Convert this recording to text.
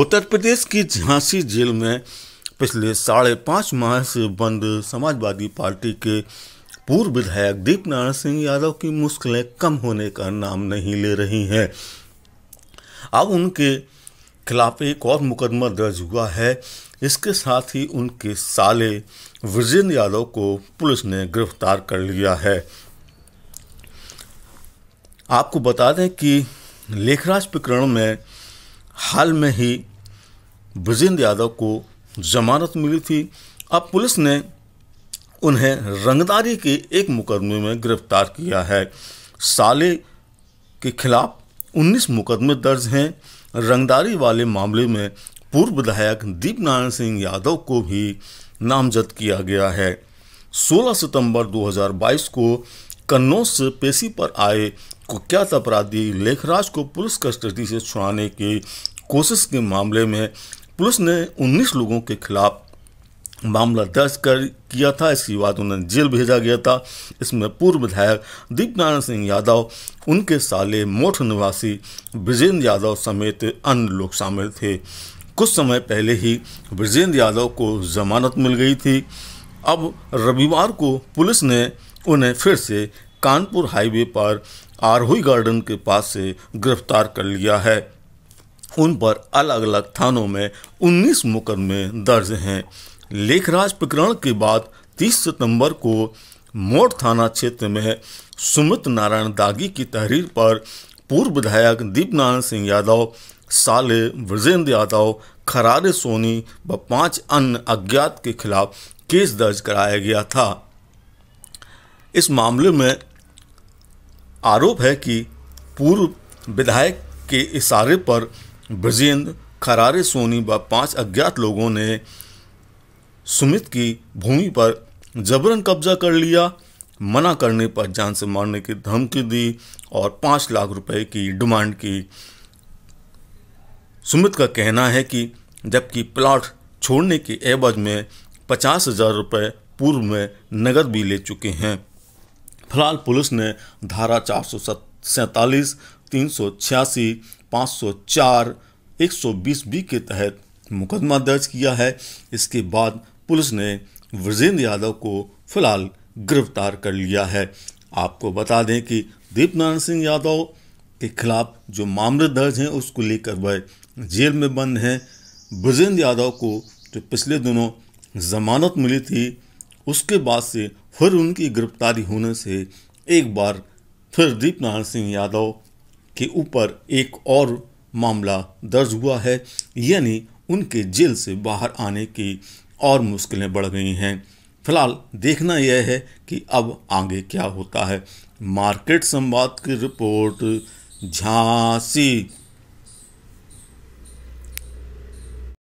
उत्तर प्रदेश की झांसी जेल में पिछले साढ़े पाँच माह से बंद समाजवादी पार्टी के पूर्व विधायक दीप नारायण सिंह यादव की मुश्किलें कम होने का नाम नहीं ले रही हैं अब उनके खिलाफ एक और मुकदमा दर्ज हुआ है इसके साथ ही उनके साले विजेंद्र यादव को पुलिस ने गिरफ्तार कर लिया है आपको बता दें कि लेखराज प्रकरण में हाल में ही ब्रजेंद्र यादव को जमानत मिली थी अब पुलिस ने उन्हें रंगदारी के एक मुकदमे में गिरफ्तार किया है साले के खिलाफ 19 मुकदमे दर्ज हैं रंगदारी वाले मामले में पूर्व विधायक दीप नारायण सिंह यादव को भी नामजद किया गया है 16 सितंबर 2022 को कन्नौज से पेशी पर आए कुख्यात अपराधी लेखराज को पुलिस कस्टडी से छुड़ाने के कोशिश के मामले में पुलिस ने 19 लोगों के खिलाफ मामला दर्ज कर किया था इसके बाद उन्हें जेल भेजा गया था इसमें पूर्व विधायक दीपनारायण सिंह यादव उनके साले मोठ निवासी ब्रजेंद्र यादव समेत अन्य लोग शामिल थे कुछ समय पहले ही ब्रजेंद्र यादव को जमानत मिल गई थी अब रविवार को पुलिस ने उन्हें फिर से कानपुर हाईवे पर आरोही गार्डन के पास से गिरफ्तार कर लिया है उन पर अलग अलग थानों में 19 मुकदमे दर्ज हैं लेखराज प्रकरण के बाद 30 सितंबर को मोड़ थाना क्षेत्र में सुमित नारायण दागी की तहरीर पर पूर्व विधायक दीपनारायण सिंह यादव साले ब्रजेंद्र यादव खरारे सोनी व पांच अन्य अज्ञात के खिलाफ केस दर्ज कराया गया था इस मामले में आरोप है कि पूर्व विधायक के इशारे पर ब्रजेंद्र खरारे सोनी व पांच अज्ञात लोगों ने सुमित की भूमि पर जबरन कब्जा कर लिया मना करने पर जान से मारने की धमकी दी और पाँच लाख रुपए की डिमांड की सुमित का कहना है कि जबकि प्लाट छोड़ने के एवज में पचास हजार रुपये पूर्व में नगद भी ले चुके हैं फिलहाल पुलिस ने धारा चार सौ सैंतालीस तीन सौ छियासी 504 बी के तहत मुकदमा दर्ज किया है इसके बाद पुलिस ने ब्रजेंद्र यादव को फिलहाल गिरफ्तार कर लिया है आपको बता दें कि दीप नारायण सिंह यादव के खिलाफ जो मामले दर्ज हैं उसको लेकर वह जेल में बंद हैं ब्रजेंद्र यादव को जो पिछले दिनों जमानत मिली थी उसके बाद से फिर उनकी गिरफ्तारी होने से एक बार फिर दीप नारायण सिंह यादव के ऊपर एक और मामला दर्ज हुआ है यानी उनके जेल से बाहर आने की और मुश्किलें बढ़ गई हैं फिलहाल देखना यह है कि अब आगे क्या होता है मार्केट संवाद की रिपोर्ट झांसी